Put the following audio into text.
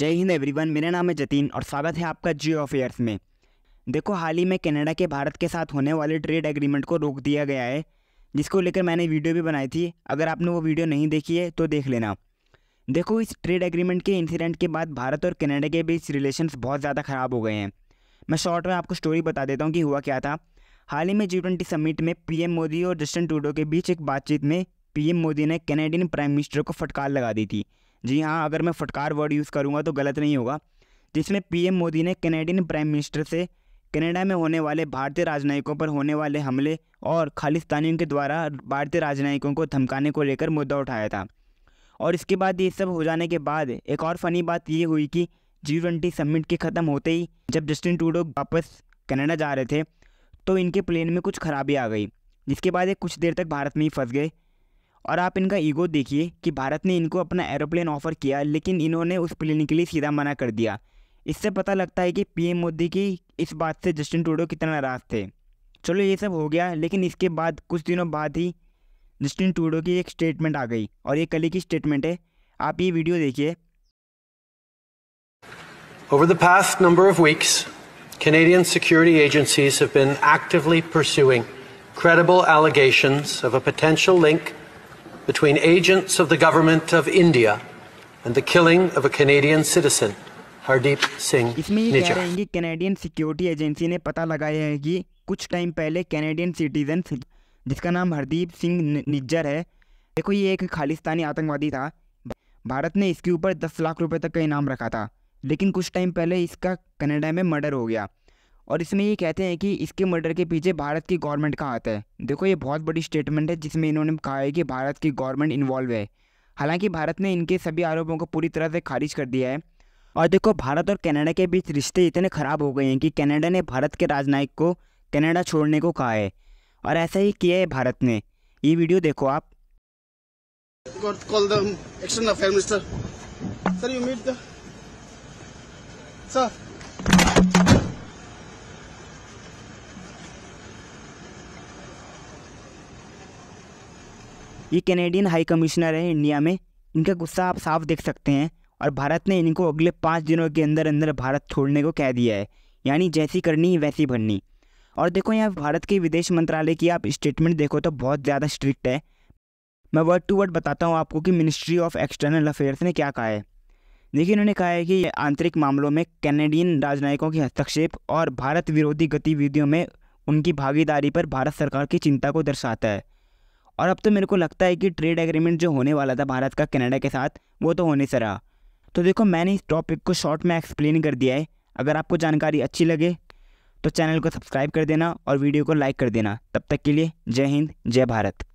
जय हिंद एवरीवन मेरा नाम है जतीन और स्वागत है आपका जियो अफेयर्स में देखो हाल ही में कनाडा के भारत के साथ होने वाले ट्रेड एग्रीमेंट को रोक दिया गया है जिसको लेकर मैंने वीडियो भी बनाई थी अगर आपने वो वीडियो नहीं देखी है तो देख लेना देखो इस ट्रेड एग्रीमेंट के इंसिडेंट के बाद भारत और कनाडा के बीच रिलेशन बहुत ज़्यादा ख़राब हो गए हैं मैं शॉर्ट में आपको स्टोरी बता देता हूँ कि हुआ क्या था हाल ही में जी ट्वेंटी समिट में पीएम मोदी और जस्टिन टूडो के बीच एक बातचीत में पीएम मोदी ने कैनेडियन प्राइम मिनिस्टर को फटकार लगा दी थी जी हाँ अगर मैं फटकार वर्ड यूज़ करूँगा तो गलत नहीं होगा जिसमें पीएम मोदी ने कैनेडियन प्राइम मिनिस्टर से कनाडा में होने वाले भारतीय राजनयिकों पर होने वाले हमले और खालिस्तानियों के द्वारा भारतीय राजनयिकों को धमकाने को लेकर मुद्दा उठाया था और इसके बाद ये सब हो जाने के बाद एक और फनी बात ये हुई कि जी ट्वेंटी समिट के ख़त्म होते ही जब जस्टिन टूडो वापस कनाडा जा रहे थे तो इनके प्लेन में कुछ खराबी आ गई जिसके बाद ये कुछ देर तक भारत में ही फंस गए और आप इनका ईगो देखिए कि भारत ने इनको अपना एरोप्लेन ऑफर किया लेकिन इन्होंने उस प्लेन के लिए सीधा मना कर दिया इससे पता लगता है कि पीएम मोदी की इस बात से जस्टिन टूडो कितना नाराज़ थे चलो ये सब हो गया लेकिन इसके बाद कुछ दिनों बाद ही जस्टिन टूडो की एक स्टेटमेंट आ गई और ये कली की स्टेटमेंट है आप ये वीडियो देखिए Over the past number of weeks, Canadian security agencies have been actively pursuing credible allegations of a potential link between agents of the government of India and the killing of a Canadian citizen, Hardeep Singh इसमें ये कह रहे हैं कि Canadian security agency ने पता लगाया है कि कुछ टाइम पहले कैनेडियन सिटीजन जिसका नाम हरदीप सिंह निज्जर है देखो ये एक खालिस्तानी आतंकवादी था भारत ने इसके ऊपर दस लाख रुपए तक का इनाम रखा था लेकिन कुछ टाइम पहले इसका कनाडा में मर्डर हो गया और इसमें ये कहते हैं कि इसके मर्डर के पीछे भारत की गवर्नमेंट का हाथ है देखो ये बहुत बड़ी स्टेटमेंट है जिसमें इन्होंने कहा है कि भारत की गवर्नमेंट इन्वॉल्व है हालांकि भारत ने इनके सभी आरोपों को पूरी तरह से खारिज कर दिया है और देखो भारत और कनाडा के बीच रिश्ते इतने ख़राब हो गए हैं कि कनाडा ने भारत के राजनयिक को कनाडा छोड़ने को कहा है और ऐसा ही किया है भारत ने ये वीडियो देखो आप ये कैनेडियन हाई कमिश्नर है इंडिया में इनका गुस्सा आप साफ देख सकते हैं और भारत ने इनको अगले पाँच दिनों के अंदर अंदर भारत छोड़ने को कह दिया है यानी जैसी करनी वैसी भरनी और देखो यहाँ भारत के विदेश मंत्रालय की आप स्टेटमेंट देखो तो बहुत ज़्यादा स्ट्रिक्ट है मैं वर्ड टू वर्ड बताता हूँ आपको कि मिनिस्ट्री ऑफ एक्सटर्नल अफेयर्स ने क्या कहा है देखिए इन्होंने कहा है कि आंतरिक मामलों में कैनेडियन राजनयिकों के हस्तक्षेप और भारत विरोधी गतिविधियों में उनकी भागीदारी पर भारत सरकार की चिंता को दर्शाता है और अब तो मेरे को लगता है कि ट्रेड एग्रीमेंट जो होने वाला था भारत का कनाडा के साथ वो तो होने से रहा तो देखो मैंने इस टॉपिक को शॉर्ट में एक्सप्लेन कर दिया है अगर आपको जानकारी अच्छी लगे तो चैनल को सब्सक्राइब कर देना और वीडियो को लाइक कर देना तब तक के लिए जय हिंद जय भारत